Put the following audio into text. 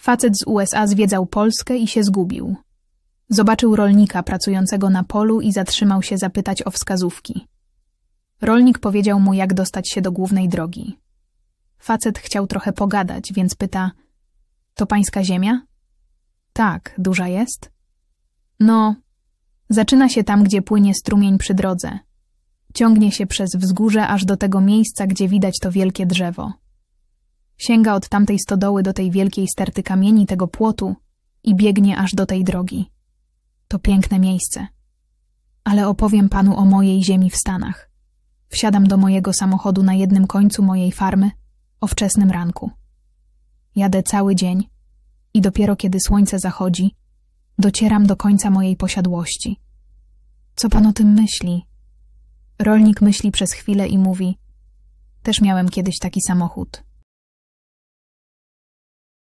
Facet z USA zwiedzał Polskę i się zgubił. Zobaczył rolnika pracującego na polu i zatrzymał się zapytać o wskazówki. Rolnik powiedział mu, jak dostać się do głównej drogi. Facet chciał trochę pogadać, więc pyta – To pańska ziemia? – Tak, duża jest? – No, zaczyna się tam, gdzie płynie strumień przy drodze. Ciągnie się przez wzgórze aż do tego miejsca, gdzie widać to wielkie drzewo. Sięga od tamtej stodoły do tej wielkiej sterty kamieni tego płotu i biegnie aż do tej drogi. To piękne miejsce. Ale opowiem panu o mojej ziemi w Stanach. Wsiadam do mojego samochodu na jednym końcu mojej farmy o wczesnym ranku. Jadę cały dzień i dopiero kiedy słońce zachodzi, docieram do końca mojej posiadłości. Co pan o tym myśli? Rolnik myśli przez chwilę i mówi: Też miałem kiedyś taki samochód.